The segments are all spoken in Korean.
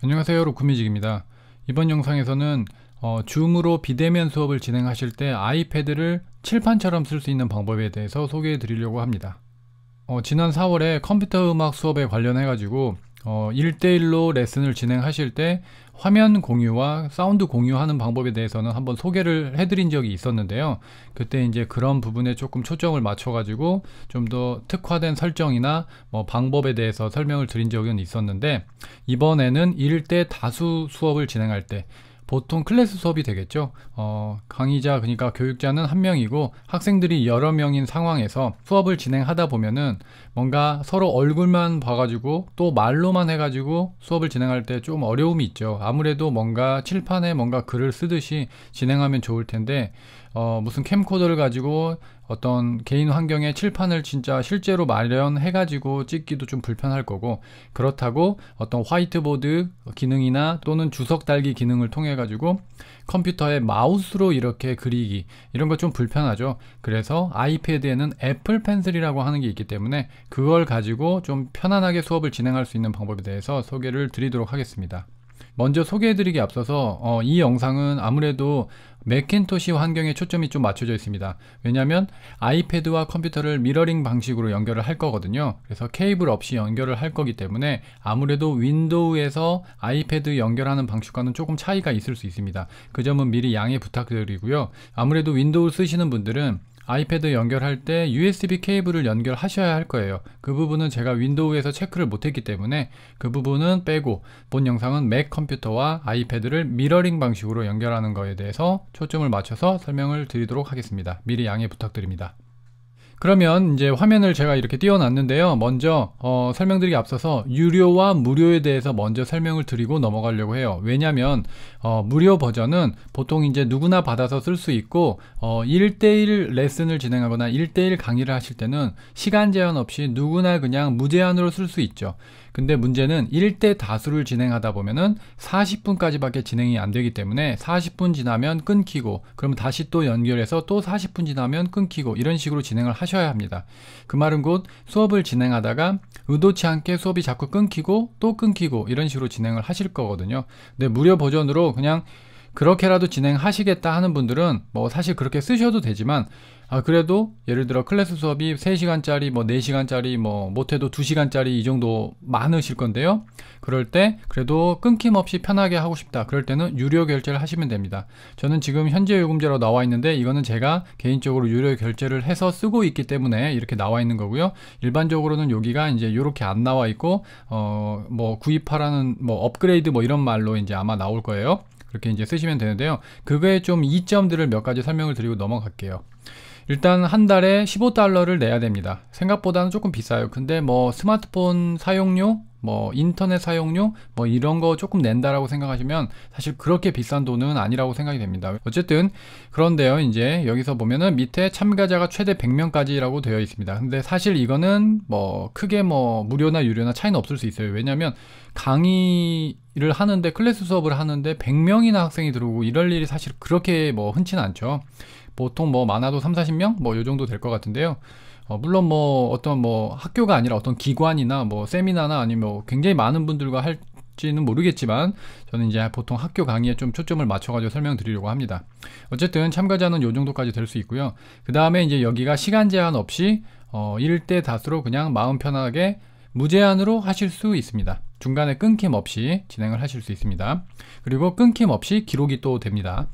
안녕하세요 로쿠뮤직입니다 이번 영상에서는 어, 줌으로 비대면 수업을 진행하실 때 아이패드를 칠판처럼 쓸 수 있는 방법에 대해서 소개해 드리려고 합니다 어, 지난 4월에 컴퓨터 음악 수업에 관련해 가지고 어, 1대1로 레슨을 진행하실 때 화면 공유와 사운드 공유하는 방법에 대해서는 한번 소개를 해드린 적이 있었는데요. 그때 이제 그런 부분에 조금 초점을 맞춰가지고 좀 더 특화된 설정이나 뭐 방법에 대해서 설명을 드린 적은 있었는데 이번에는 1대 다수 수업을 진행할 때 보통 클래스 수업이 되겠죠. 어, 강의자 그러니까 교육자는 한 명이고 학생들이 여러 명인 상황에서 수업을 진행하다 보면은 뭔가 서로 얼굴만 봐가지고 또 말로만 해가지고 수업을 진행할 때 좀 어려움이 있죠. 아무래도 뭔가 칠판에 뭔가 글을 쓰듯이 진행하면 좋을 텐데 어, 무슨 캠코더를 가지고 어떤 개인 환경의 칠판을 진짜 실제로 마련해가지고 찍기도 좀 불편할 거고 그렇다고 어떤 화이트보드 기능이나 또는 주석 달기 기능을 통해가지고 컴퓨터에 마우스로 이렇게 그리기 이런 거 좀 불편하죠. 그래서 아이패드에는 애플 펜슬이라고 하는 게 있기 때문에 그걸 가지고 좀 편안하게 수업을 진행할 수 있는 방법에 대해서 소개를 드리도록 하겠습니다. 먼저 소개해드리기 앞서서 어, 이 영상은 아무래도 맥킨토시 환경에 초점이 좀 맞춰져 있습니다. 왜냐하면 아이패드와 컴퓨터를 미러링 방식으로 연결을 할 거거든요. 그래서 케이블 없이 연결을 할 거기 때문에 아무래도 윈도우에서 아이패드 연결하는 방식과는 조금 차이가 있을 수 있습니다. 그 점은 미리 양해 부탁드리고요. 아무래도 윈도우 쓰시는 분들은 아이패드 연결할 때 USB 케이블을 연결하셔야 할 거예요. 그 부분은 제가 윈도우에서 체크를 못했기 때문에 그 부분은 빼고 본 영상은 맥 컴퓨터와 아이패드를 미러링 방식으로 연결하는 거에 대해서 초점을 맞춰서 설명을 드리도록 하겠습니다. 미리 양해 부탁드립니다. 그러면 이제 화면을 제가 이렇게 띄워놨는데요. 먼저 어, 설명드리기 앞서서 유료와 무료에 대해서 먼저 설명을 드리고 넘어가려고 해요. 왜냐하면 어, 무료 버전은 보통 이제 누구나 받아서 쓸 수 있고 어, 1대1 레슨을 진행하거나 1대1 강의를 하실 때는 시간 제한 없이 누구나 그냥 무제한으로 쓸 수 있죠. 근데 문제는 1대 다수를 진행하다 보면은 40분까지밖에 진행이 안 되기 때문에 40분 지나면 끊기고 그럼 다시 또 연결해서 또 40분 지나면 끊기고 이런 식으로 진행을 하셔야 합니다. 그 말은 곧 수업을 진행하다가 의도치 않게 수업이 자꾸 끊기고 또 끊기고 이런 식으로 진행을 하실 거거든요. 근데 무료 버전으로 그냥 그렇게라도 진행하시겠다 하는 분들은 뭐 사실 그렇게 쓰셔도 되지만 아 그래도 예를 들어 클래스 수업이 3시간짜리 뭐 4시간짜리 뭐 못해도 2시간짜리 이 정도 많으실 건데요 그럴 때 그래도 끊김없이 편하게 하고 싶다 그럴 때는 유료 결제를 하시면 됩니다 저는 지금 현재 요금제로 나와 있는데 이거는 제가 개인적으로 유료 결제를 해서 쓰고 있기 때문에 이렇게 나와 있는 거고요 일반적으로는 여기가 이제 이렇게 안 나와 있고 어 뭐 구입하라는 뭐 업그레이드 뭐 이런 말로 이제 아마 나올 거예요 그렇게 이제 쓰시면 되는데요 그거에 좀 이점들을 몇 가지 설명을 드리고 넘어갈게요 일단 한 달에 15달러를 내야 됩니다. 생각보다는 조금 비싸요. 근데 뭐 스마트폰 사용료, 뭐 인터넷 사용료, 뭐 이런 거 조금 낸다라고 생각하시면 사실 그렇게 비싼 돈은 아니라고 생각이 됩니다. 어쨌든 그런데요. 이제 여기서 보면은 밑에 참가자가 최대 100명까지라고 되어 있습니다. 근데 사실 이거는 뭐 크게 뭐 무료나 유료나 차이는 없을 수 있어요. 왜냐면 강의를 하는데 클래스 수업을 하는데 100명이나 학생이 들어오고 이럴 일이 사실 그렇게 뭐 흔치는 않죠. 보통 뭐 많아도 3, 40명 뭐 요 정도 될 것 같은데요. 어, 물론 뭐 어떤 뭐 학교가 아니라 어떤 기관이나 뭐 세미나나 아니면 뭐 굉장히 많은 분들과 할 지는 모르겠지만 저는 이제 보통 학교 강의에 좀 초점을 맞춰가지고 설명드리려고 합니다. 어쨌든 참가자는 요 정도까지 될 수 있고요. 그 다음에 이제 여기가 시간 제한 없이 어, 1대 다수로 그냥 마음 편하게 무제한으로 하실 수 있습니다. 중간에 끊김 없이 진행을 하실 수 있습니다. 그리고 끊김 없이 기록이 또 됩니다.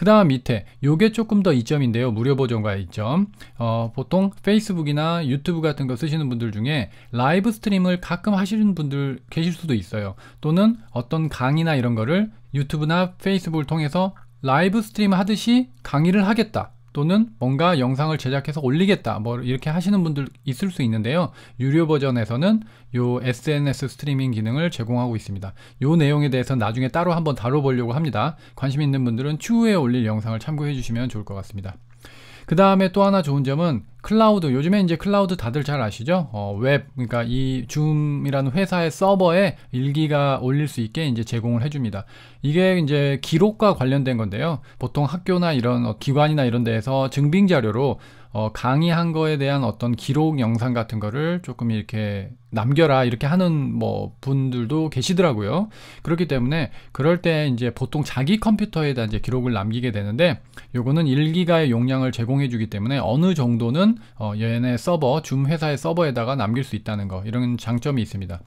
그 다음 밑에 요게 조금 더 이점인데요. 무료 버전과 이점. 어, 보통 페이스북이나 유튜브 같은 거 쓰시는 분들 중에 라이브 스트림을 가끔 하시는 분들 계실 수도 있어요. 또는 어떤 강의나 이런 거를 유튜브나 페이스북을 통해서 라이브 스트림 하듯이 강의를 하겠다. 또는 뭔가 영상을 제작해서 올리겠다 뭐 이렇게 하시는 분들 있을 수 있는데요 유료 버전에서는 요 SNS 스트리밍 기능을 제공하고 있습니다 요 내용에 대해서 나중에 따로 한번 다뤄보려고 합니다 관심 있는 분들은 추후에 올릴 영상을 참고해 주시면 좋을 것 같습니다 그 다음에 또 하나 좋은 점은 클라우드 요즘에 이제 클라우드 다들 잘 아시죠? 어, 웹 그러니까 이 줌이라는 회사의 서버에 일기가 올릴 수 있게 이제 제공을 해줍니다. 이게 이제 기록과 관련된 건데요. 보통 학교나 이런 어, 기관이나 이런 데에서 증빙 자료로 어, 강의한 거에 대한 어떤 기록 영상 같은 거를 조금 이렇게 남겨라 이렇게 하는 뭐 분들도 계시더라고요. 그렇기 때문에 그럴 때 이제 보통 자기 컴퓨터에다 이제 기록을 남기게 되는데 요거는 1기가의 용량을 제공해 주기 때문에 어느 정도는 어, 얘네 서버, 줌 회사의 서버에다가 남길 수 있다는 거 이런 장점이 있습니다.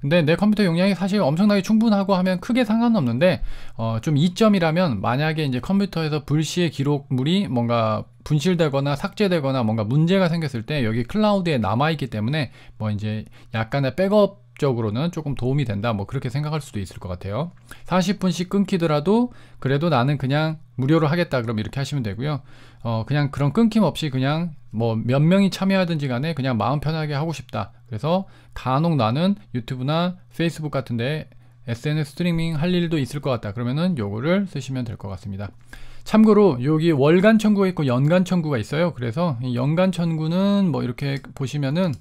근데 내 컴퓨터 용량이 사실 엄청나게 충분하고 하면 크게 상관없는데 어, 좀 이점이라면 만약에 이제 컴퓨터에서 불시의 기록물이 뭔가 분실되거나 삭제되거나 뭔가 문제가 생겼을 때 여기 클라우드에 남아있기 때문에 뭐 이제 약간의 백업 적으로는 조금 도움이 된다 뭐 그렇게 생각할 수도 있을 것 같아요 40분씩 끊기더라도 그래도 나는 그냥 무료로 하겠다 그럼 이렇게 하시면 되고요 어 그냥 그런 끊김 없이 그냥 뭐 몇 명이 참여하든지 간에 그냥 마음 편하게 하고 싶다 그래서 간혹 나는 유튜브나 페이스북 같은데 SNS 스트리밍 할 일도 있을 것 같다 그러면은 요거를 쓰시면 될 것 같습니다 참고로 여기 월간 청구가 있고 연간 청구가 있어요. 그래서 연간 청구는 뭐 이렇게 보시면은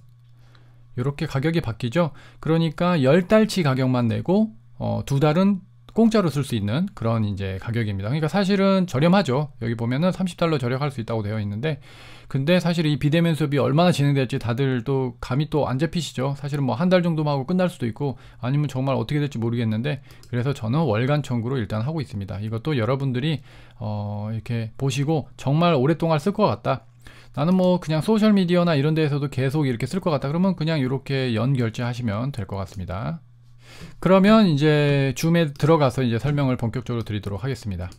이렇게 가격이 바뀌죠. 그러니까 10달치 가격만 내고 어, 두 달은 공짜로 쓸 수 있는 그런 이제 가격입니다. 그러니까 사실은 저렴하죠. 여기 보면은 30달러 절약할 수 있다고 되어 있는데 근데 사실 이 비대면 수업이 얼마나 진행될지 다들 또 감이 또 안 잡히시죠. 사실은 뭐 한 달 정도만 하고 끝날 수도 있고 아니면 정말 어떻게 될지 모르겠는데 그래서 저는 월간 청구로 일단 하고 있습니다. 이것도 여러분들이 어 이렇게 보시고 정말 오랫동안 쓸 것 같다. 나는 뭐 그냥 소셜미디어나 이런 데에서도 계속 이렇게 쓸 것 같다 그러면 그냥 이렇게 연결제 하시면 될 것 같습니다. 그러면 이제 줌에 들어가서 이제 설명을 본격적으로 드리도록 하겠습니다.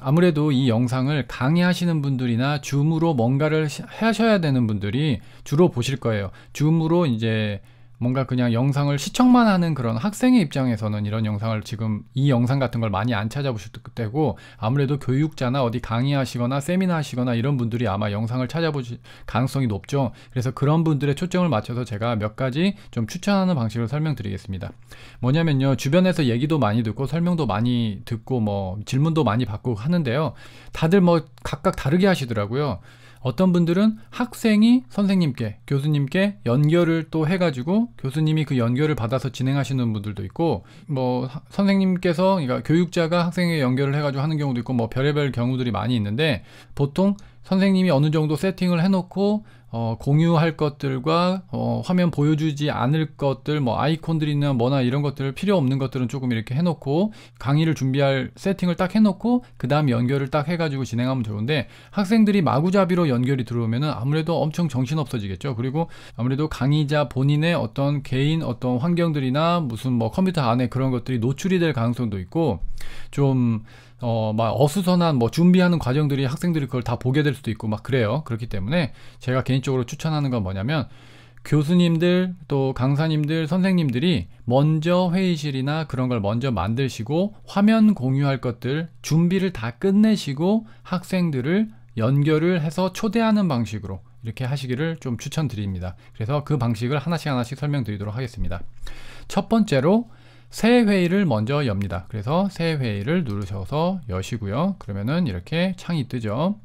아무래도 이 영상을 강의하시는 분들이나 줌으로 뭔가를 하셔야 되는 분들이 주로 보실 거예요. 줌으로 이제 뭔가 그냥 영상을 시청만 하는 그런 학생의 입장에서는 이런 영상을 지금 이 영상 같은 걸 많이 안 찾아보실 때고 아무래도 교육자나 어디 강의하시거나 세미나 하시거나 이런 분들이 아마 영상을 찾아보실 가능성이 높죠. 그래서 그런 분들의 초점을 맞춰서 제가 몇 가지 좀 추천하는 방식을 설명드리겠습니다. 뭐냐면요. 주변에서 얘기도 많이 듣고 설명도 많이 듣고 뭐 질문도 많이 받고 하는데요. 다들 뭐 각각 다르게 하시더라고요. 어떤 분들은 학생이 선생님께, 교수님께 연결을 또 해가지고 교수님이 그 연결을 받아서 진행하시는 분들도 있고, 뭐 선생님께서 그러니까 교육자가 학생에 연결을 해가지고 하는 경우도 있고, 뭐 별의별 경우들이 많이 있는데 보통 선생님이 어느 정도 세팅을 해놓고 어, 공유할 것들과 어, 화면 보여주지 않을 것들 뭐 아이콘들이나 뭐나 이런 것들 필요 없는 것들은 조금 이렇게 해놓고 강의를 준비할 세팅을 딱 해놓고 그 다음 연결을 딱 해가지고 진행하면 좋은데 학생들이 마구잡이로 연결이 들어오면 아무래도 엄청 정신없어지겠죠 그리고 아무래도 강의자 본인의 어떤 개인 어떤 환경들이나 무슨 뭐 컴퓨터 안에 그런 것들이 노출이 될 가능성도 있고 좀 어, 막 어수선한 뭐 준비하는 과정들이 학생들이 그걸 다 보게 될 수도 있고 막 그래요. 그렇기 때문에 제가 개인적으로 추천하는 건 뭐냐면 교수님들 또 강사님들 선생님들이 먼저 회의실이나 그런 걸 먼저 만드시고 화면 공유할 것들 준비를 다 끝내시고 학생들을 연결을 해서 초대하는 방식으로 이렇게 하시기를 좀 추천드립니다. 그래서 그 방식을 하나씩 하나씩 설명드리도록 하겠습니다. 첫 번째로 새 회의를 먼저 엽니다. 그래서 새 회의를 누르셔서 여시고요. 그러면은 이렇게 창이 뜨죠.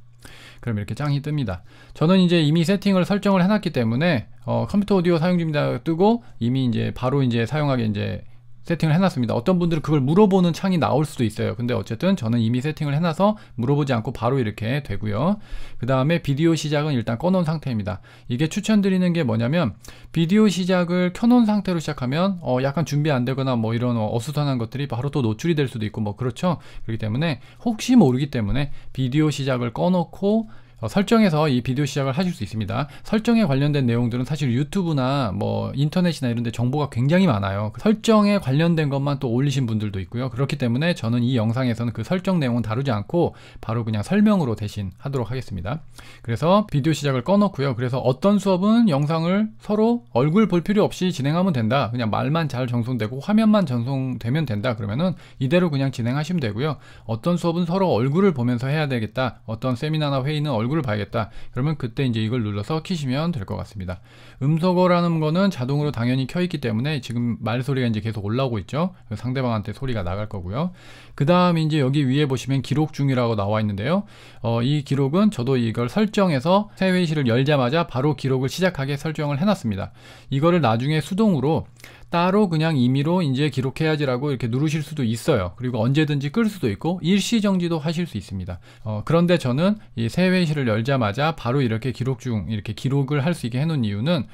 그럼 이렇게 창이 뜹니다. 저는 이제 이미 세팅을 설정을 해놨기 때문에 어, 컴퓨터 오디오 사용 중입니다 뜨고 이미 이제 바로 이제 사용하게 이제 세팅을 해놨습니다. 어떤 분들은 그걸 물어보는 창이 나올 수도 있어요. 근데 어쨌든 저는 이미 세팅을 해놔서 물어보지 않고 바로 이렇게 되고요. 그 다음에 비디오 시작은 일단 꺼놓은 상태입니다. 이게 추천드리는 게 뭐냐면 비디오 시작을 켜놓은 상태로 시작하면 어 약간 준비 안 되거나 뭐 이런 어수선한 것들이 바로 또 노출이 될 수도 있고 뭐 그렇죠. 그렇기 때문에 혹시 모르기 때문에 비디오 시작을 꺼놓고 어, 설정에서 이 비디오 시작을 하실 수 있습니다. 설정에 관련된 내용들은 사실 유튜브나 뭐 인터넷이나 이런 데 정보가 굉장히 많아요. 그 설정에 관련된 것만 또 올리신 분들도 있고요. 그렇기 때문에 저는 이 영상에서는 그 설정 내용은 다루지 않고 바로 그냥 설명으로 대신 하도록 하겠습니다. 그래서 비디오 시작을 꺼놓고요. 그래서 어떤 수업은 영상을 서로 얼굴 볼 필요 없이 진행하면 된다. 그냥 말만 잘 전송되고 화면만 전송되면 된다. 그러면은 이대로 그냥 진행하시면 되고요. 어떤 수업은 서로 얼굴을 보면서 해야 되겠다. 어떤 세미나나 회의는 얼굴 얼굴을 봐야겠다. 그러면 그때 이제 이걸 눌러서 키시면 될 것 같습니다. 음소거라는 거는 자동으로 당연히 켜 있기 때문에 지금 말소리가 이제 계속 올라오고 있죠. 상대방한테 소리가 나갈 거고요. 그 다음 이제 여기 위에 보시면 기록 중이라고 나와 있는데요. 어, 이 기록은 저도 이걸 설정해서 새 회의실을 열자마자 바로 기록을 시작하게 설정을 해놨습니다. 이거를 나중에 수동으로 따로 그냥 임의로 이제 기록해야지라고 이렇게 누르실 수도 있어요. 그리고 언제든지 끌 수도 있고 일시 정지도 하실 수 있습니다. 어, 그런데 저는 이새 회의실을 열자마자 바로 이렇게 기록 중 이렇게 기록을 할 수 있게 해놓은 이유는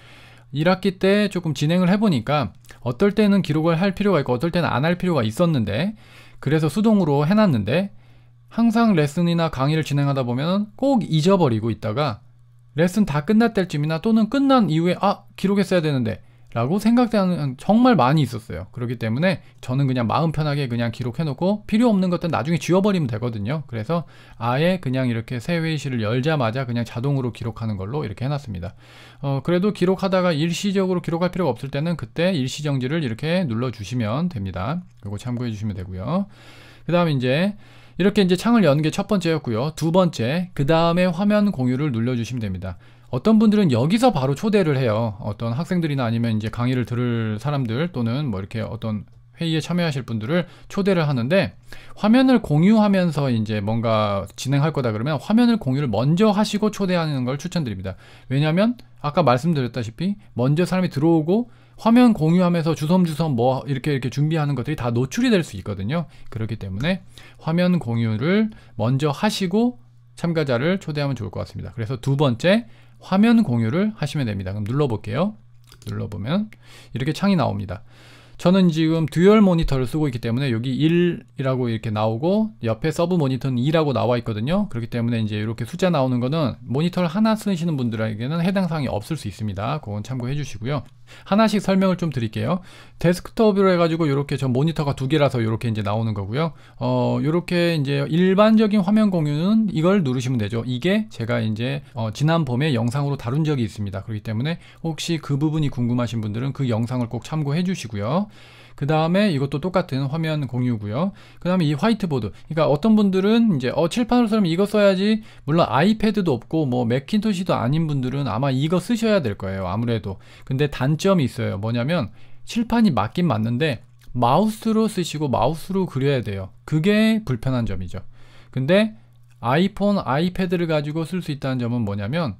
1학기 때 조금 진행을 해보니까 어떨 때는 기록을 할 필요가 있고 어떨 때는 안 할 필요가 있었는데 그래서 수동으로 해놨는데 항상 레슨이나 강의를 진행하다 보면 꼭 잊어버리고 있다가 레슨 다 끝날 때쯤이나 또는 끝난 이후에 아 기록했어야 되는데 라고 생각되는 정말 많이 있었어요. 그렇기 때문에 저는 그냥 마음 편하게 그냥 기록해놓고 필요 없는 것들 나중에 지워버리면 되거든요. 그래서 아예 그냥 이렇게 새 회의실을 열자마자 그냥 자동으로 기록하는 걸로 이렇게 해놨습니다. 어, 그래도 기록하다가 일시적으로 기록할 필요가 없을 때는 그때 일시정지를 이렇게 눌러주시면 됩니다. 그거 참고해 주시면 되고요. 그 다음에 이제 이렇게 이제 창을 여는 게 첫 번째였고요. 두 번째, 그 다음에 화면 공유를 눌러주시면 됩니다. 어떤 분들은 여기서 바로 초대를 해요. 어떤 학생들이나 아니면 이제 강의를 들을 사람들 또는 뭐 이렇게 어떤 회의에 참여하실 분들을 초대를 하는데 화면을 공유하면서 이제 뭔가 진행할 거다 그러면 화면을 공유를 먼저 하시고 초대하는 걸 추천드립니다. 왜냐하면 아까 말씀드렸다시피 먼저 사람이 들어오고 화면 공유하면서 주섬주섬 뭐 이렇게 이렇게 준비하는 것들이 다 노출이 될 수 있거든요. 그렇기 때문에 화면 공유를 먼저 하시고 참가자를 초대하면 좋을 것 같습니다. 그래서 두 번째 화면 공유를 하시면 됩니다. 그럼 눌러볼게요. 눌러보면 이렇게 창이 나옵니다. 저는 지금 듀얼 모니터를 쓰고 있기 때문에 여기 1이라고 이렇게 나오고 옆에 서브 모니터는 2라고 나와 있거든요. 그렇기 때문에 이제 이렇게 숫자 나오는 거는 모니터를 하나 쓰시는 분들에게는 해당 사항이 없을 수 있습니다. 그건 참고해 주시고요. 하나씩 설명을 좀 드릴게요. 데스크톱으로 해가지고 이렇게 저 모니터가 두 개라서 이렇게 이제 나오는 거고요. 어, 이렇게 이제 일반적인 화면 공유는 이걸 누르시면 되죠. 이게 제가 이제 어, 지난 봄에 영상으로 다룬 적이 있습니다. 그렇기 때문에 혹시 그 부분이 궁금하신 분들은 그 영상을 꼭 참고해 주시고요. 그 다음에 이것도 똑같은 화면 공유고요. 그 다음에 이 화이트보드. 그러니까 어떤 분들은 이제 어 칠판으로 쓰면 이거 써야지. 물론 아이패드도 없고 뭐 맥킨토시도 아닌 분들은 아마 이거 쓰셔야 될 거예요. 아무래도. 근데 단점이 있어요. 뭐냐면 칠판이 맞긴 맞는데 마우스로 쓰시고 마우스로 그려야 돼요. 그게 불편한 점이죠. 근데 아이폰, 아이패드를 가지고 쓸 수 있다는 점은 뭐냐면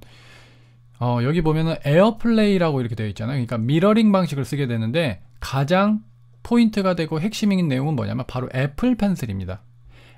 어, 여기 보면은 에어플레이라고 이렇게 되어 있잖아요. 그러니까 미러링 방식을 쓰게 되는데 가장 포인트가 되고 핵심인 내용은 뭐냐면 바로 애플 펜슬입니다.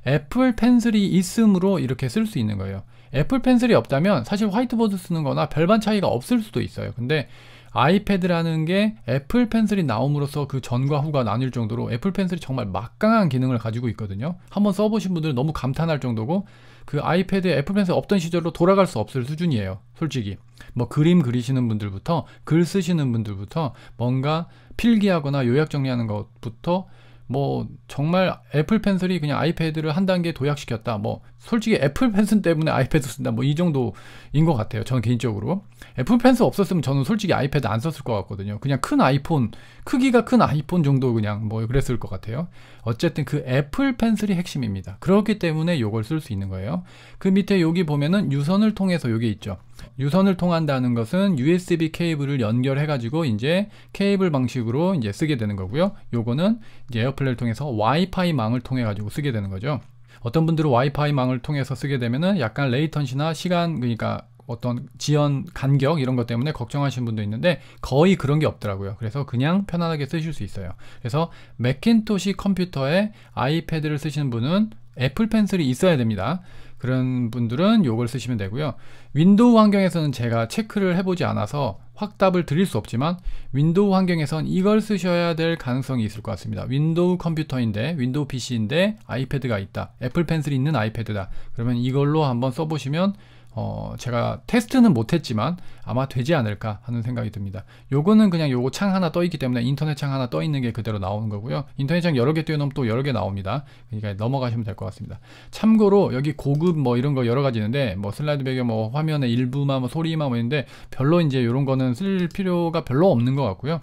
애플 펜슬이 있음으로 이렇게 쓸 수 있는 거예요. 애플 펜슬이 없다면 사실 화이트보드 쓰는 거나 별반 차이가 없을 수도 있어요. 근데 아이패드라는 게 애플 펜슬이 나옴으로써 그 전과 후가 나뉠 정도로 애플 펜슬이 정말 막강한 기능을 가지고 있거든요. 한번 써보신 분들은 너무 감탄할 정도고 그 아이패드에 애플 펜슬 없던 시절로 돌아갈 수 없을 수준이에요. 솔직히. 뭐 그림 그리시는 분들부터 글 쓰시는 분들부터 뭔가 필기하거나 요약 정리하는 것부터 뭐 정말 애플 펜슬이 그냥 아이패드를 한 단계 도약시켰다. 뭐 솔직히 애플 펜슬 때문에 아이패드 쓴다. 뭐 이 정도인 것 같아요. 저는 개인적으로 애플 펜슬 없었으면 저는 솔직히 아이패드 안 썼을 것 같거든요. 그냥 큰 아이폰 크기가 큰 아이폰 정도 그냥 뭐 그랬을 것 같아요. 어쨌든 그 애플 펜슬이 핵심입니다. 그렇기 때문에 이걸 쓸 수 있는 거예요. 그 밑에 여기 보면은 유선을 통해서 여기 있죠. 유선을 통한다는 것은 USB 케이블을 연결해 가지고 이제 케이블 방식으로 이제 쓰게 되는 거고요. 요거는 이제 에어플레이를 통해서 와이파이 망을 통해 가지고 쓰게 되는 거죠. 어떤 분들은 와이파이 망을 통해서 쓰게 되면은 약간 레이턴시나 시간 그러니까 어떤 지연 간격 이런 것 때문에 걱정하시는 분도 있는데 거의 그런 게 없더라고요. 그래서 그냥 편안하게 쓰실 수 있어요. 그래서 맥킨토시 컴퓨터에 아이패드를 쓰시는 분은 애플 펜슬이 있어야 됩니다. 그런 분들은 이걸 쓰시면 되고요. 윈도우 환경에서는 제가 체크를 해보지 않아서 확답을 드릴 수 없지만 윈도우 환경에선 이걸 쓰셔야 될 가능성이 있을 것 같습니다. 윈도우 컴퓨터인데 윈도우 PC인데 아이패드가 있다. 애플 펜슬이 있는 아이패드다. 그러면 이걸로 한번 써보시면 어, 제가 테스트는 못했지만 아마 되지 않을까 하는 생각이 듭니다. 요거는 그냥 요거 창 하나 떠 있기 때문에 인터넷 창 하나 떠 있는 게 그대로 나오는 거고요. 인터넷 창 여러 개 띄워놓으면 또 여러 개 나옵니다. 그러니까 넘어가시면 될 것 같습니다. 참고로 여기 고급 뭐 이런 거 여러 가지 있는데 뭐 슬라이드 배경 뭐 화면의 일부만 뭐 소리만 뭐 있는데 별로 이제 요런 거는 쓸 필요가 별로 없는 것 같고요.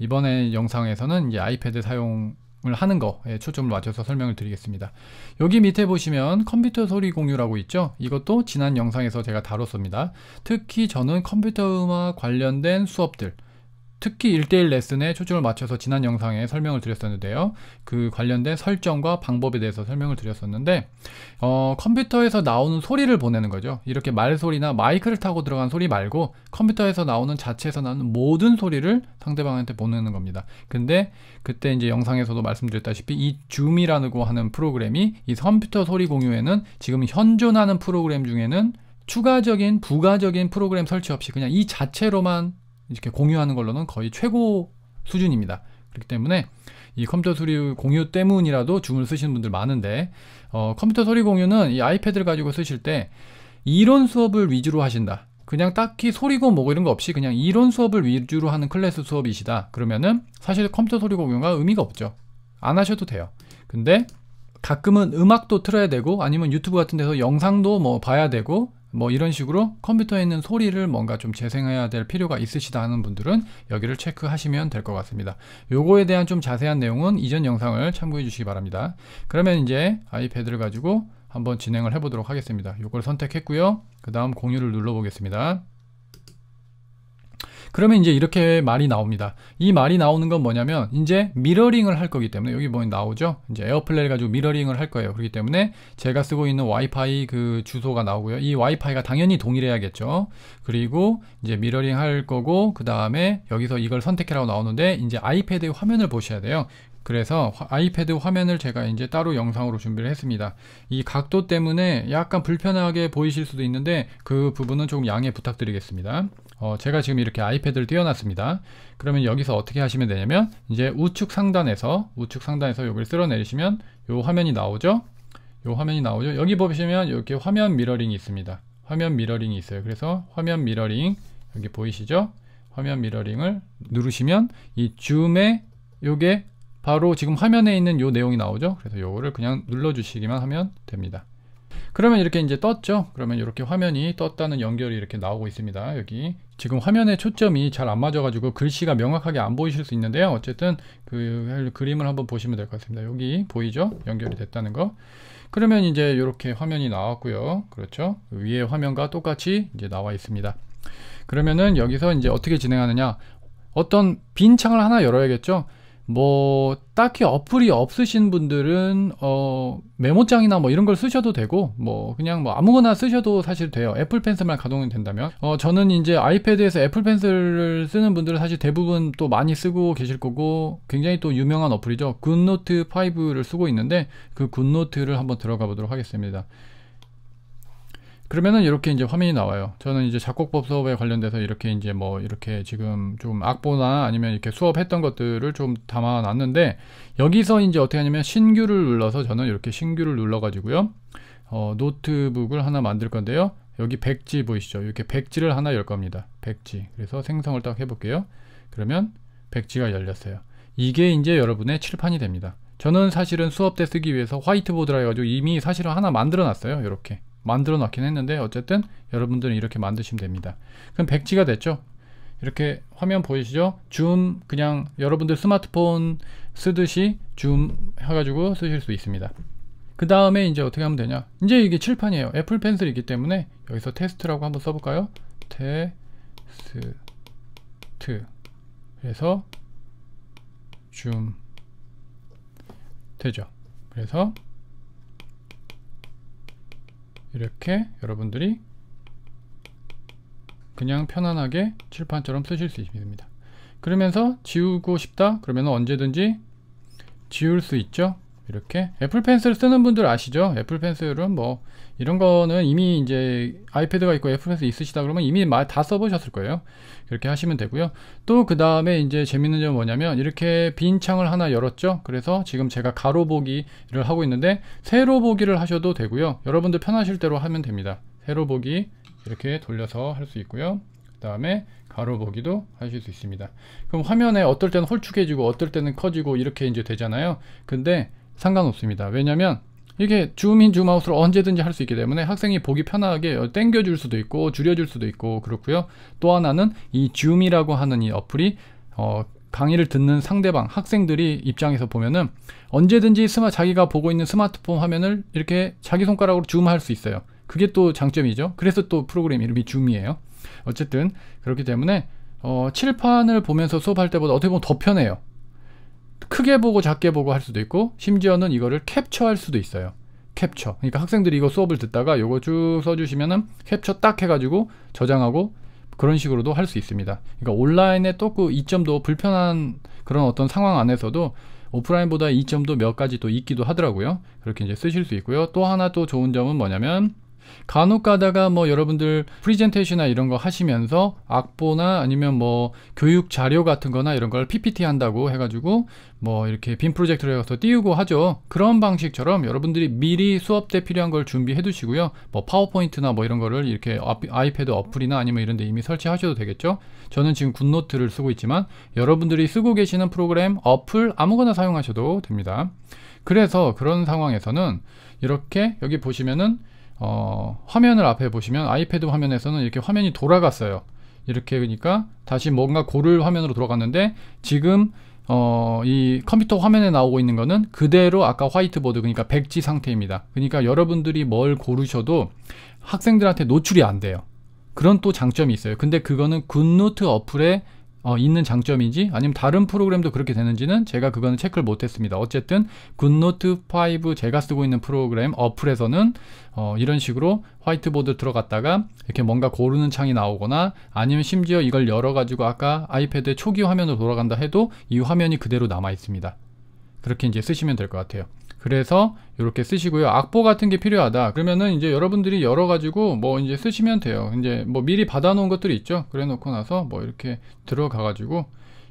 이번에 영상에서는 이제 아이패드 사용 하는 거에 예, 초점을 맞춰서 설명을 드리겠습니다. 여기 밑에 보시면 컴퓨터 소리 공유라고 있죠. 이것도 지난 영상에서 제가 다뤘습니다. 특히 저는 컴퓨터 음악 관련된 수업들 특히 1대1 레슨에 초점을 맞춰서 지난 영상에 설명을 드렸었는데요. 그 관련된 설정과 방법에 대해서 설명을 드렸었는데 어, 컴퓨터에서 나오는 소리를 보내는 거죠. 이렇게 말소리나 마이크를 타고 들어간 소리 말고 컴퓨터에서 나오는 자체에서 나는 모든 소리를 상대방한테 보내는 겁니다. 근데 그때 이제 영상에서도 말씀드렸다시피 이 줌이라고 하는 프로그램이 이 컴퓨터 소리 공유에는 지금 현존하는 프로그램 중에는 추가적인 부가적인 프로그램 설치 없이 그냥 이 자체로만 이렇게 공유하는 걸로는 거의 최고 수준입니다. 그렇기 때문에 이 컴퓨터 소리 공유 때문이라도 주문을 쓰시는 분들 많은데 어, 컴퓨터 소리 공유는 이 아이패드를 가지고 쓰실 때 이론 수업을 위주로 하신다. 그냥 딱히 소리고 뭐 이런 거 없이 그냥 이론 수업을 위주로 하는 클래스 수업이시다. 그러면은 사실 컴퓨터 소리 공유가 의미가 없죠. 안 하셔도 돼요. 근데 가끔은 음악도 틀어야 되고 아니면 유튜브 같은 데서 영상도 뭐 봐야 되고 뭐 이런 식으로 컴퓨터에 있는 소리를 뭔가 좀 재생해야 될 필요가 있으시다 하는 분들은 여기를 체크하시면 될 것 같습니다. 요거에 대한 좀 자세한 내용은 이전 영상을 참고해 주시기 바랍니다. 그러면 이제 아이패드를 가지고 한번 진행을 해보도록 하겠습니다. 요걸 선택했고요. 그 다음 공유를 눌러보겠습니다. 그러면 이제 이렇게 말이 나옵니다. 이 말이 나오는 건 뭐냐면 이제 미러링을 할 거기 때문에 여기 뭐 나오죠? 이제 에어플레이 를 가지고 미러링을 할 거예요. 그렇기 때문에 제가 쓰고 있는 와이파이 그 주소가 나오고요. 이 와이파이가 당연히 동일해야겠죠. 그리고 이제 미러링 할 거고 그 다음에 여기서 이걸 선택해라고 나오는데 이제 아이패드의 화면을 보셔야 돼요. 그래서 아이패드 화면을 제가 이제 따로 영상으로 준비를 했습니다. 이 각도 때문에 약간 불편하게 보이실 수도 있는데 그 부분은 조금 양해 부탁드리겠습니다. 어, 제가 지금 이렇게 아이패드를 띄워놨습니다. 그러면 여기서 어떻게 하시면 되냐면 이제 우측 상단에서 우측 상단에서 여기를 쓸어 내리시면 요 화면이 나오죠. 요 화면이 나오죠. 여기 보시면 이렇게 화면 미러링이 있습니다. 화면 미러링이 있어요. 그래서 화면 미러링 여기 보이시죠? 화면 미러링을 누르시면 이 줌에 요게 바로 지금 화면에 있는 요 내용이 나오죠. 그래서 요거를 그냥 눌러주시기만 하면 됩니다. 그러면 이렇게 이제 떴죠. 그러면 이렇게 화면이 떴다는 연결이 이렇게 나오고 있습니다. 여기 지금 화면에 초점이 잘 안 맞아가지고 글씨가 명확하게 안 보이실 수 있는데요. 어쨌든 그 그림을 한번 보시면 될 것 같습니다. 여기 보이죠? 연결이 됐다는 거. 그러면 이제 이렇게 화면이 나왔고요. 그렇죠? 위에 화면과 똑같이 이제 나와 있습니다. 그러면은 여기서 이제 어떻게 진행하느냐? 어떤 빈 창을 하나 열어야겠죠? 뭐 딱히 어플이 없으신 분들은 어 메모장이나 뭐 이런 걸 쓰셔도 되고 뭐 그냥 뭐 아무거나 쓰셔도 사실 돼요 애플 펜슬만 가동이 된다면 어 저는 이제 아이패드에서 애플 펜슬을 쓰는 분들은 사실 대부분 또 많이 쓰고 계실 거고 굉장히 또 유명한 어플이죠 굿노트 5를 쓰고 있는데 그 굿노트를 한번 들어가 보도록 하겠습니다 그러면은 이렇게 이제 화면이 나와요. 저는 이제 작곡법 수업에 관련돼서 이렇게 이제 뭐 이렇게 지금 좀 악보나 아니면 이렇게 수업했던 것들을 좀 담아놨는데 여기서 이제 어떻게 하냐면 신규를 눌러서 저는 이렇게 신규를 눌러가지고요. 어, 노트북을 하나 만들 건데요. 여기 백지 보이시죠? 이렇게 백지를 하나 열 겁니다. 백지. 그래서 생성을 딱 해볼게요. 그러면 백지가 열렸어요. 이게 이제 여러분의 칠판이 됩니다. 저는 사실은 수업 때 쓰기 위해서 화이트보드라 해가지고 이미 사실은 하나 만들어 놨어요. 이렇게 만들어 놨긴 했는데 어쨌든 여러분들은 이렇게 만드시면 됩니다 그럼 백지가 됐죠 이렇게 화면 보이시죠 줌 그냥 여러분들 스마트폰 쓰듯이 줌 해가지고 쓰실 수 있습니다 그 다음에 이제 어떻게 하면 되냐 이제 이게 칠판이에요 애플 펜슬이기 때문에 여기서 테스트라고 한번 써볼까요 테스트 그래서 줌 되죠 그래서 이렇게 여러분들이 그냥 편안하게 칠판처럼 쓰실 수 있습니다. 그러면서 지우고 싶다? 그러면 언제든지 지울 수 있죠. 이렇게 애플펜슬 쓰는 분들 아시죠? 애플펜슬은 뭐 이런 거는 이미 이제 아이패드가 있고 애플에서 있으시다 그러면 이미 다 써보셨을 거예요. 그렇게 하시면 되고요. 또 그 다음에 이제 재밌는 점은 뭐냐면 이렇게 빈 창을 하나 열었죠. 그래서 지금 제가 가로 보기를 하고 있는데 세로 보기를 하셔도 되고요. 여러분들 편하실 대로 하면 됩니다. 세로 보기 이렇게 돌려서 할 수 있고요. 그 다음에 가로 보기도 하실 수 있습니다. 그럼 화면에 어떨 때는 홀쭉해지고 어떨 때는 커지고 이렇게 이제 되잖아요. 근데 상관없습니다. 왜냐면 하 이게 줌인 줌아웃을 언제든지 할 수 있기 때문에 학생이 보기 편하게 땡겨줄 수도 있고 줄여줄 수도 있고 그렇고요. 또 하나는 이 줌이라고 하는 이 어플이 어, 강의를 듣는 상대방 학생들이 입장에서 보면은 언제든지 스마 자기가 보고 있는 스마트폰 화면을 이렇게 자기 손가락으로 줌 할 수 있어요. 그게 또 장점이죠. 그래서 또 프로그램 이름이 줌이에요. 어쨌든 그렇기 때문에 어, 칠판을 보면서 수업할 때보다 어떻게 보면 더 편해요. 크게 보고 작게 보고 할 수도 있고 심지어는 이거를 캡처할 수도 있어요. 캡처. 그러니까 학생들이 이거 수업을 듣다가 요거 쭉 써주시면은 캡처 딱 해가지고 저장하고 그런 식으로도 할 수 있습니다. 그러니까 온라인에또 그 이점도 불편한 그런 어떤 상황 안에서도 오프라인보다 이점도 몇 가지 또 있기도 하더라고요. 그렇게 이제 쓰실 수 있고요. 또 하나 또 좋은 점은 뭐냐면 간혹 가다가 뭐 여러분들 프리젠테이션이나 이런 거 하시면서 악보나 아니면 뭐 교육 자료 같은 거나 이런 걸 PPT 한다고 해가지고 뭐 이렇게 빔 프로젝트를 해서 띄우고 하죠. 그런 방식처럼 여러분들이 미리 수업 때 필요한 걸 준비해 두시고요. 뭐 파워포인트나 뭐 이런 거를 이렇게 아이패드 어플이나 아니면 이런 데 이미 설치하셔도 되겠죠. 저는 지금 굿노트를 쓰고 있지만 여러분들이 쓰고 계시는 프로그램, 어플 아무거나 사용하셔도 됩니다. 그래서 그런 상황에서는 이렇게 여기 보시면은 어, 화면을 앞에 보시면 아이패드 화면에서는 이렇게 화면이 돌아갔어요. 이렇게 그러니까 다시 뭔가 고를 화면으로 돌아갔는데 지금 어, 이 컴퓨터 화면에 나오고 있는 거는 그대로 아까 화이트보드 그러니까 백지 상태입니다. 그러니까 여러분들이 뭘 고르셔도 학생들한테 노출이 안 돼요. 그런 또 장점이 있어요. 근데 그거는 굿노트 어플에 어, 있는 장점인지 아니면 다른 프로그램도 그렇게 되는지는 제가 그거는 체크를 못했습니다. 어쨌든 굿노트5 제가 쓰고 있는 프로그램 어플에서는 어, 이런 식으로 화이트보드 들어갔다가 이렇게 뭔가 고르는 창이 나오거나 아니면 심지어 이걸 열어가지고 아까 아이패드의 초기 화면으로 돌아간다 해도 이 화면이 그대로 남아 있습니다. 그렇게 이제 쓰시면 될 것 같아요. 그래서 이렇게 쓰시고요. 악보 같은 게 필요하다. 그러면은 이제 여러분들이 열어가지고 뭐 이제 쓰시면 돼요. 이제 뭐 미리 받아놓은 것들이 있죠. 그래 놓고 나서 뭐 이렇게 들어가가지고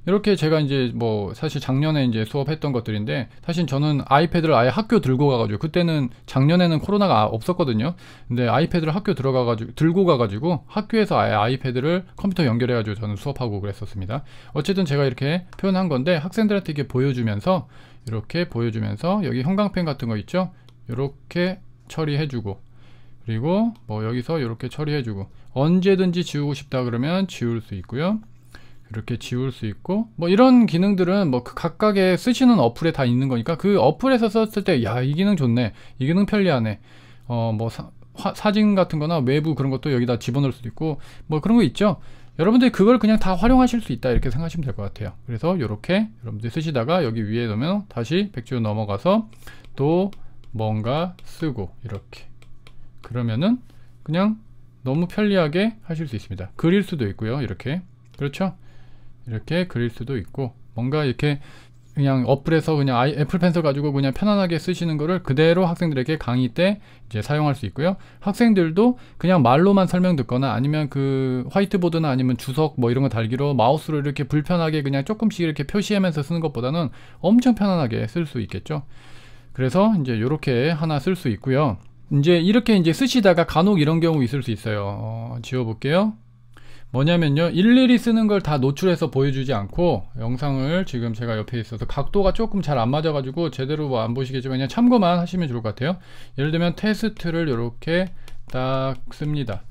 이렇게 제가 이제 뭐 사실 작년에 이제 수업했던 것들인데 사실 저는 아이패드를 아예 학교 들고 가가지고 그때는 작년에는 코로나가 없었거든요. 근데 아이패드를 학교 들어가가지고 들고 가가지고 학교에서 아예 아이패드를 컴퓨터 연결해가지고 저는 수업하고 그랬었습니다. 어쨌든 제가 이렇게 표현한 건데 학생들한테 이게 보여주면서 이렇게 보여주면서 여기 형광펜 같은 거 있죠 이렇게 처리해주고 그리고 뭐 여기서 이렇게 처리해주고 언제든지 지우고 싶다 그러면 지울 수 있고요 이렇게 지울 수 있고 뭐 이런 기능들은 뭐그 각각의 쓰시는 어플에 다 있는 거니까 그 어플에서 썼을 때 야 이 기능 좋네 이 기능 편리하네 어 뭐 사진 같은 거나 외부 그런 것도 여기다 집어넣을 수도 있고 뭐 그런 거 있죠 여러분들이 그걸 그냥 다 활용하실 수 있다 이렇게 생각하시면 될 것 같아요 그래서 이렇게 여러분들이 쓰시다가 여기 위에 넣으면 다시 백지로 넘어가서 또 뭔가 쓰고 이렇게 그러면은 그냥 너무 편리하게 하실 수 있습니다 그릴 수도 있고요 이렇게 그렇죠 이렇게 그릴 수도 있고 뭔가 이렇게 그냥 어플에서 그냥 아이, 애플 펜슬 가지고 그냥 편안하게 쓰시는 거를 그대로 학생들에게 강의 때 이제 사용할 수 있고요. 학생들도 그냥 말로만 설명 듣거나 아니면 그 화이트보드나 아니면 주석 뭐 이런 거 달기로 마우스로 이렇게 불편하게 그냥 조금씩 이렇게 표시하면서 쓰는 것보다는 엄청 편안하게 쓸 수 있겠죠. 그래서 이제 이렇게 하나 쓸 수 있고요. 이제 이렇게 이제 쓰시다가 간혹 이런 경우 있을 수 있어요. 어, 지워볼게요. 뭐냐면요 일일이 쓰는 걸 다 노출해서 보여주지 않고 영상을 지금 제가 옆에 있어서 각도가 조금 잘 안 맞아 가지고 제대로 뭐안 보시겠지만 그냥 참고만 하시면 좋을 것 같아요 예를 들면 테스트를 이렇게 딱 씁니다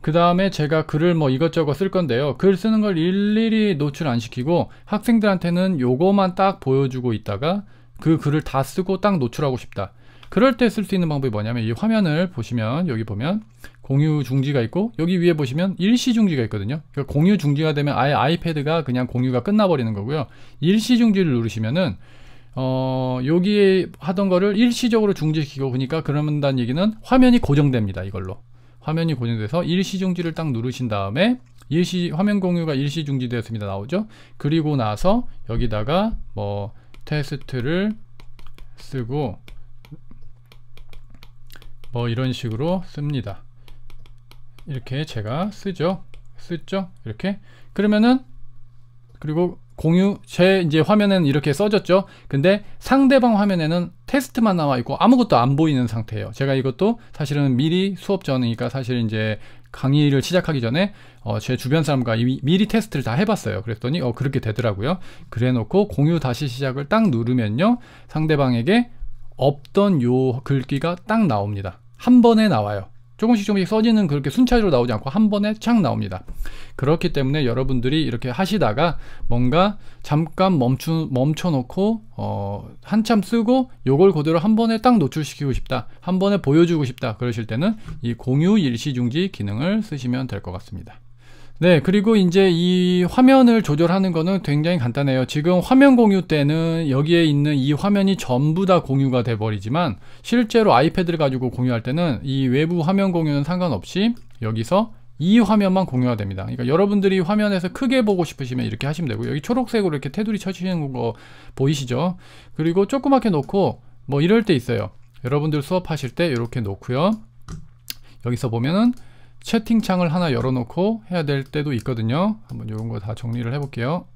그 다음에 제가 글을 뭐 이것저것 쓸 건데요 글 쓰는 걸 일일이 노출 안 시키고 학생들한테는 요거만 딱 보여주고 있다가 그 글을 다 쓰고 딱 노출하고 싶다 그럴 때 쓸 수 있는 방법이 뭐냐면 이 화면을 보시면 여기 보면 공유 중지가 있고 여기 위에 보시면 일시 중지가 있거든요. 그러니까 공유 중지가 되면 아예 아이패드가 그냥 공유가 끝나버리는 거고요. 일시 중지를 누르시면은 어, 여기 하던 거를 일시적으로 중지시키고 그러니까 그런다는 얘기는 화면이 고정됩니다. 이걸로. 화면이 고정돼서 일시 중지를 딱 누르신 다음에 일시 화면 공유가 일시 중지되었습니다. 나오죠? 그리고 나서 여기다가 뭐 테스트를 쓰고 뭐 이런 식으로 씁니다. 이렇게 제가 쓰죠 쓰죠 이렇게 그러면은 그리고 공유 제 이제 화면에는 이렇게 써졌죠 근데 상대방 화면에는 테스트만 나와 있고 아무것도 안 보이는 상태예요 제가 이것도 사실은 미리 수업 전이니까 사실 이제 강의를 시작하기 전에 어제 주변 사람과 이 미, 미리 테스트를 다 해봤어요 그랬더니 어 그렇게 되더라고요 그래 놓고 공유 다시 시작을 딱 누르면요 상대방에게 없던 요 글귀가 딱 나옵니다 한 번에 나와요 조금씩 조금씩 써지는 그렇게 순차적으로 나오지 않고 한 번에 착 나옵니다. 그렇기 때문에 여러분들이 이렇게 하시다가 뭔가 잠깐 멈추, 멈춰놓고 어, 한참 쓰고 요걸 그대로 한 번에 딱 노출시키고 싶다. 한 번에 보여주고 싶다. 그러실 때는 이 공유 일시중지 기능을 쓰시면 될 것 같습니다. 네, 그리고 이제 이 화면을 조절하는 거는 굉장히 간단해요. 지금 화면 공유 때는 여기에 있는 이 화면이 전부 다 공유가 돼버리지만 실제로 아이패드를 가지고 공유할 때는 이 외부 화면 공유는 상관없이 여기서 이 화면만 공유가 됩니다. 그러니까 여러분들이 화면에서 크게 보고 싶으시면 이렇게 하시면 되고 여기 초록색으로 이렇게 테두리 쳐지는거 보이시죠? 그리고 조그맣게 놓고 뭐 이럴 때 있어요. 여러분들 수업하실 때 이렇게 놓고요. 여기서 보면은 채팅창을 하나 열어놓고 해야 될 때도 있거든요. 한번 이런 거 다 정리를 해볼게요.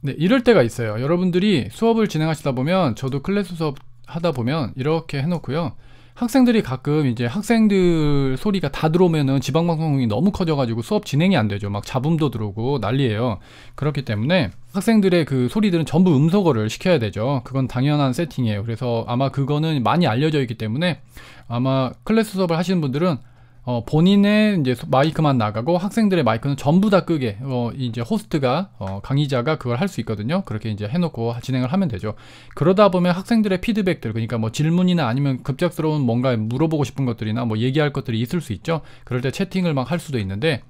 네, 이럴 때가 있어요. 여러분들이 수업을 진행하시다 보면 저도 클래스 수업 하다 보면 이렇게 해놓고요. 학생들이 가끔 이제 학생들 소리가 다 들어오면은 지방방송이 너무 커져가지고 수업 진행이 안 되죠. 막 잡음도 들어오고 난리예요. 그렇기 때문에 학생들의 그 소리들은 전부 음소거를 시켜야 되죠. 그건 당연한 세팅이에요. 그래서 아마 그거는 많이 알려져 있기 때문에 아마 클래스 수업을 하시는 분들은 어, 본인의 이제 마이크만 나가고 학생들의 마이크는 전부 다 끄게 어, 이제 호스트가 어, 강의자가 그걸 할 수 있거든요. 그렇게 이제 해놓고 진행을 하면 되죠. 그러다 보면 학생들의 피드백들 그러니까 뭐 질문이나 아니면 급작스러운 뭔가 물어보고 싶은 것들이나 뭐 얘기할 것들이 있을 수 있죠. 그럴 때 채팅을 막 할 수도 있는데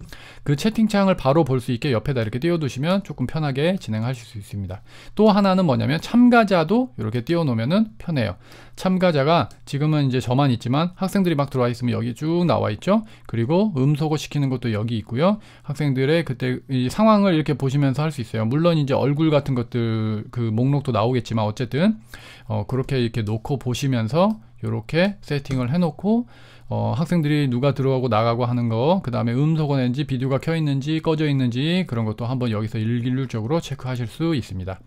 그 채팅창을 바로 볼 수 있게 옆에다 이렇게 띄워두시면 조금 편하게 진행하실 수 있습니다. 또 하나는 뭐냐면 참가자도 이렇게 띄워놓으면 편해요. 참가자가 지금은 이제 저만 있지만 학생들이 막 들어와 있으면 여기 쭉 나와 있죠. 그리고 음소거 시키는 것도 여기 있고요. 학생들의 그때 상황을 이렇게 보시면서 할 수 있어요. 물론 이제 얼굴 같은 것들 그 목록도 나오겠지만 어쨌든 어, 그렇게 이렇게 놓고 보시면서 이렇게 세팅을 해놓고 어, 학생들이 누가 들어가고 나가고 하는 거, 그 다음에 음소거 낸지 비디오가 켜 있는지 꺼져 있는지 그런 것도 한번 여기서 일일적으로 체크하실 수 있습니다.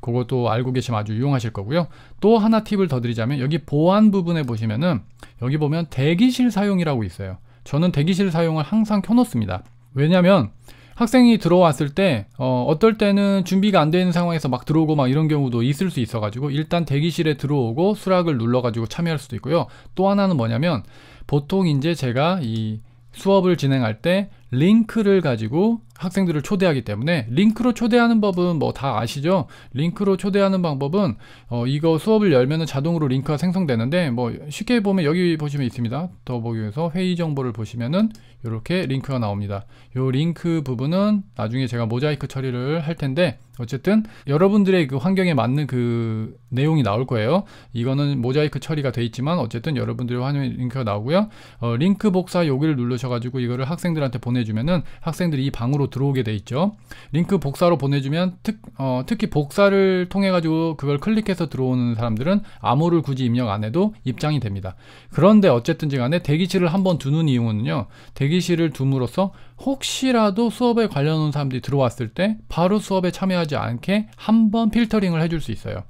그것도 알고 계시면 아주 유용하실 거고요. 또 하나 팁을 더 드리자면 여기 보안 부분에 보시면은 여기 보면 대기실 사용이라고 있어요. 저는 대기실 사용을 항상 켜놓습니다. 왜냐면 하 학생이 들어왔을 때 어, 떨 때는 준비가 안 되는 상황에서 막 들어오고 막 이런 경우도 있을 수 있어가지고 일단 대기실에 들어오고 수락을 눌러가지고 참여할 수도 있고요. 또 하나는 뭐냐면 보통 이제 제가 이 수업을 진행할 때 링크를 가지고 학생들을 초대하기 때문에 링크로 초대하는 법은 뭐 다 아시죠? 링크로 초대하는 방법은 어, 이거 수업을 열면은 자동으로 링크가 생성되는데 뭐 쉽게 보면 여기 보시면 있습니다. 더보기에서 회의 정보를 보시면은 이렇게 링크가 나옵니다. 요 링크 부분은 나중에 제가 모자이크 처리를 할 텐데 어쨌든 여러분들의 그 환경에 맞는 그 내용이 나올 거예요. 이거는 모자이크 처리가 돼 있지만 어쨌든 여러분들의 화면에 링크가 나오고요. 어, 링크 복사 여기를 누르셔가지고 이거를 학생들한테 보내주면은 학생들이 이 방으로 링크로 들어오게 돼 있죠. 링크 복사로 보내주면 특, 어, 특히 복사를 통해 가지고 그걸 클릭해서 들어오는 사람들은 암호를 굳이 입력 안 해도 입장이 됩니다. 그런데 어쨌든지 간에 대기실을 한번 두는 이유는요. 대기실을 둠으로써 혹시라도 수업에 관련 온 사람들이 들어왔을 때 바로 수업에 참여하지 않게 한번 필터링을 해줄 수 있어요.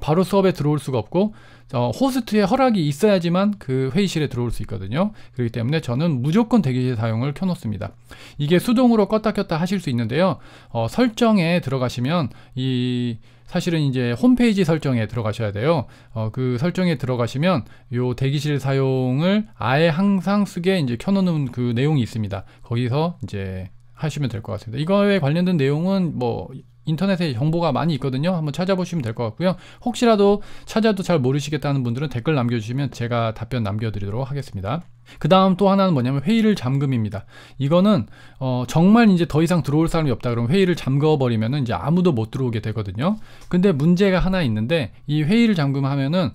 바로 수업에 들어올 수가 없고 어, 호스트의 허락이 있어야지만 그 회의실에 들어올 수 있거든요. 그렇기 때문에 저는 무조건 대기실 사용을 켜놓습니다. 이게 수동으로 껐다 켰다 하실 수 있는데요. 어, 설정에 들어가시면 이 사실은 이제 홈페이지 설정에 들어가셔야 돼요. 어, 그 설정에 들어가시면 요 대기실 사용을 아예 항상 쓰게 이제 켜놓는 그 내용이 있습니다. 거기서 이제 하시면 될 것 같습니다. 이거에 관련된 내용은 뭐 인터넷에 정보가 많이 있거든요. 한번 찾아보시면 될 것 같고요. 혹시라도 찾아도 잘 모르시겠다는 분들은 댓글 남겨주시면 제가 답변 남겨드리도록 하겠습니다. 그 다음 또 하나는 뭐냐면 회의를 잠금입니다. 이거는 어 정말 이제 더 이상 들어올 사람이 없다 그러면 회의를 잠궈버리면 이제 아무도 못 들어오게 되거든요. 근데 문제가 하나 있는데 이 회의를 잠금하면은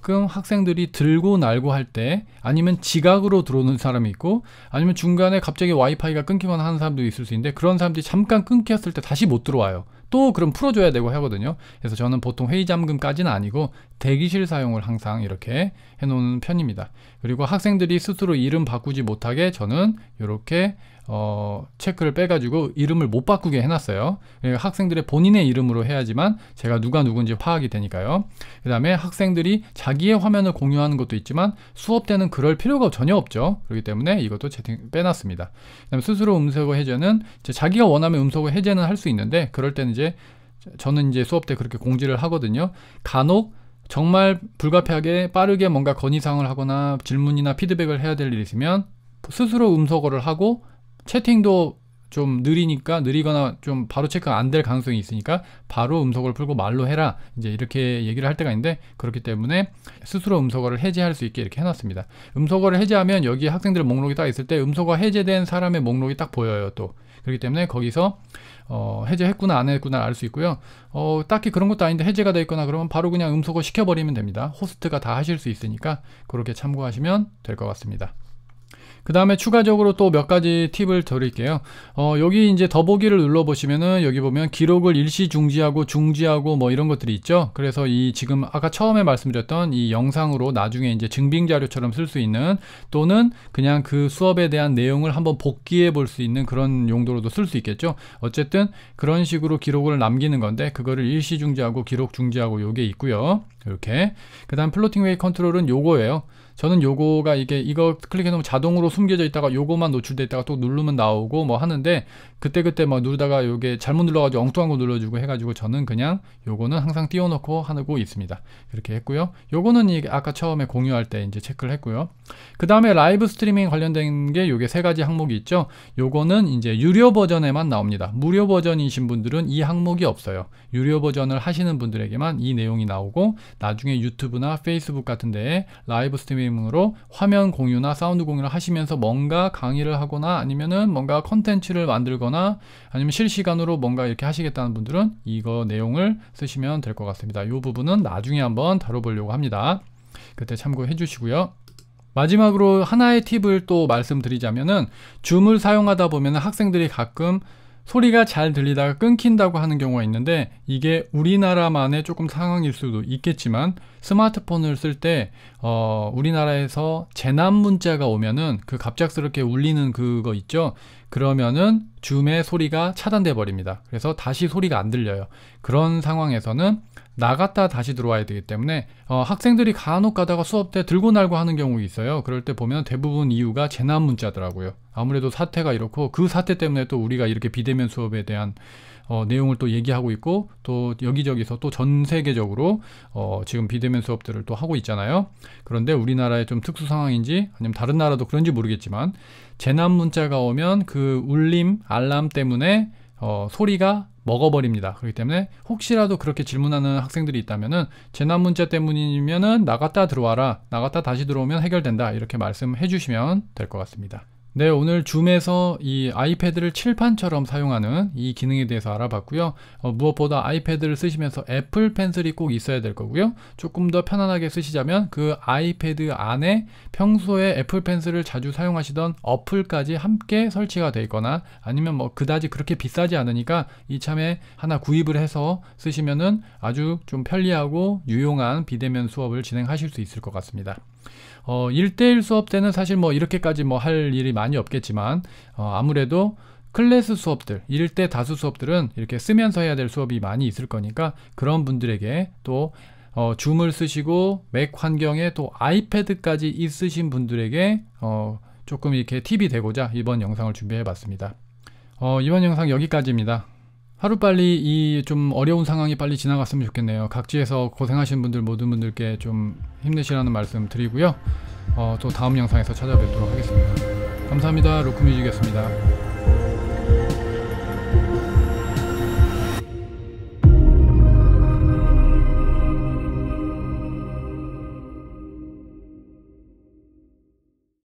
가끔 학생들이 들고 날고 할 때 아니면 지각으로 들어오는 사람이 있고 아니면 중간에 갑자기 와이파이가 끊기거나 하는 사람도 있을 수 있는데 그런 사람들이 잠깐 끊겼을 때 다시 못 들어와요. 또 그럼 풀어줘야 되고 하거든요. 그래서 저는 보통 회의 잠금까지는 아니고 대기실 사용을 항상 이렇게 해놓는 편입니다. 그리고 학생들이 스스로 이름 바꾸지 못하게 저는 이렇게 어, 체크를 빼가지고 이름을 못 바꾸게 해놨어요. 예, 학생들의 본인의 이름으로 해야지만 제가 누가 누군지 파악이 되니까요. 그 다음에 학생들이 자기의 화면을 공유하는 것도 있지만 수업 때는 그럴 필요가 전혀 없죠. 그렇기 때문에 이것도 채팅 빼놨습니다. 그 다음에 스스로 음소거 해제는 자기가 원하면 음소거 해제는 할 수 있는데 그럴 때는 이제 저는 이제 수업 때 그렇게 공지를 하거든요. 간혹 정말 불가피하게 빠르게 뭔가 건의사항을 하거나 질문이나 피드백을 해야 될 일이 있으면 스스로 음소거를 하고 채팅도 좀 느리니까 느리거나 좀 바로 체크가 안 될 가능성이 있으니까 바로 음소거를 풀고 말로 해라 이제 이렇게 얘기를 할 때가 있는데 그렇기 때문에 스스로 음소거를 해제할 수 있게 이렇게 해놨습니다 음소거를 해제하면 여기 학생들 목록이 딱 있을 때 음소거 해제된 사람의 목록이 딱 보여요 또 그렇기 때문에 거기서 어, 해제했구나 안 했구나 알 수 있고요 어, 딱히 그런 것도 아닌데 해제가 되어 있거나 그러면 바로 그냥 음소거 시켜버리면 됩니다 호스트가 다 하실 수 있으니까 그렇게 참고하시면 될 것 같습니다 그 다음에 추가적으로 또 몇 가지 팁을 드릴게요. 어, 여기 이제 더보기를 눌러보시면은 여기 보면 기록을 일시 중지하고 중지하고 뭐 이런 것들이 있죠. 그래서 이 지금 아까 처음에 말씀드렸던 이 영상으로 나중에 이제 증빙 자료처럼 쓸 수 있는 또는 그냥 그 수업에 대한 내용을 한번 복기해 볼 수 있는 그런 용도로도 쓸 수 있겠죠. 어쨌든 그런 식으로 기록을 남기는 건데 그거를 일시 중지하고 기록 중지하고 요게 있고요. 이렇게 그 다음 플로팅 웨이 컨트롤은 요거예요 저는 요거가 이게 이거 클릭해 놓으면 자동으로 숨겨져 있다가 요거만 노출돼 있다가 또 누르면 나오고 뭐 하는데 그때그때 막 뭐 누르다가 요게 잘못 눌러가지고 엉뚱한 거 눌러주고 해가지고 저는 그냥 요거는 항상 띄워놓고 하고 있습니다 이렇게 했고요 요거는 아까 처음에 공유할 때 이제 체크를 했고요 그 다음에 라이브 스트리밍 관련된 게 요게 세 가지 항목이 있죠. 요거는 이제 유료 버전에만 나옵니다. 무료 버전이신 분들은 이 항목이 없어요. 유료 버전을 하시는 분들에게만 이 내용이 나오고 나중에 유튜브나 페이스북 같은 데에 라이브 스트리밍으로 화면 공유나 사운드 공유를 하시면서 뭔가 강의를 하거나 아니면은 뭔가 컨텐츠를 만들거나 아니면 실시간으로 뭔가 이렇게 하시겠다는 분들은 이거 내용을 쓰시면 될 것 같습니다. 이 부분은 나중에 한번 다뤄보려고 합니다. 그때 참고해 주시고요. 마지막으로 하나의 팁을 또 말씀드리자면은 줌을 사용하다 보면 학생들이 가끔 소리가 잘 들리다가 끊긴다고 하는 경우가 있는데 이게 우리나라만의 조금 상황일 수도 있겠지만 스마트폰을 쓸때 어, 우리나라에서 재난 문자가 오면은 그 갑작스럽게 울리는 그거 있죠 그러면은 줌의 소리가 차단돼 버립니다 그래서 다시 소리가 안 들려요 그런 상황에서는 나갔다 다시 들어와야 되기 때문에 어, 학생들이 간혹 가다가 수업 때 들고 날고 하는 경우가 있어요. 그럴 때 보면 대부분 이유가 재난 문자더라고요. 아무래도 사태가 이렇고 그 사태 때문에 또 우리가 이렇게 비대면 수업에 대한 어, 내용을 또 얘기하고 있고 또 여기저기서 또 전 세계적으로 어, 지금 비대면 수업들을 또 하고 있잖아요. 그런데 우리나라의 좀 특수 상황인지 아니면 다른 나라도 그런지 모르겠지만 재난 문자가 오면 그 울림 알람 때문에 어, 소리가 먹어버립니다. 그렇기 때문에 혹시라도 그렇게 질문하는 학생들이 있다면은 재난 문제 때문이면은 나갔다 들어와라. 나갔다 다시 들어오면 해결된다. 이렇게 말씀해 주시면 될 것 같습니다. 네, 오늘 줌에서 이 아이패드를 칠판처럼 사용하는 이 기능에 대해서 알아봤고요. 어, 무엇보다 아이패드를 쓰시면서 애플 펜슬이 꼭 있어야 될 거고요. 조금 더 편안하게 쓰시자면 그 아이패드 안에 평소에 애플 펜슬을 자주 사용하시던 어플까지 함께 설치가 되어 있거나 아니면 뭐 그다지 그렇게 비싸지 않으니까 이참에 하나 구입을 해서 쓰시면은 아주 좀 편리하고 유용한 비대면 수업을 진행하실 수 있을 것 같습니다. 어, 1대1 수업 때는 사실 뭐 이렇게까지 뭐 할 일이 많이 없겠지만 어, 아무래도 클래스 수업들, 1대 다수 수업들은 이렇게 쓰면서 해야 될 수업이 많이 있을 거니까 그런 분들에게 또 어, 줌을 쓰시고 맥 환경에 또 아이패드까지 있으신 분들에게 어, 조금 이렇게 팁이 되고자 이번 영상을 준비해 봤습니다. 어, 이번 영상 여기까지입니다. 하루빨리 이 좀 어려운 상황이 빨리 지나갔으면 좋겠네요. 각지에서 고생하신 분들 모든 분들께 좀 힘내시라는 말씀 드리고요. 어, 또 다음 영상에서 찾아뵙도록 하겠습니다. 감사합니다. 로크뮤직이었습니다.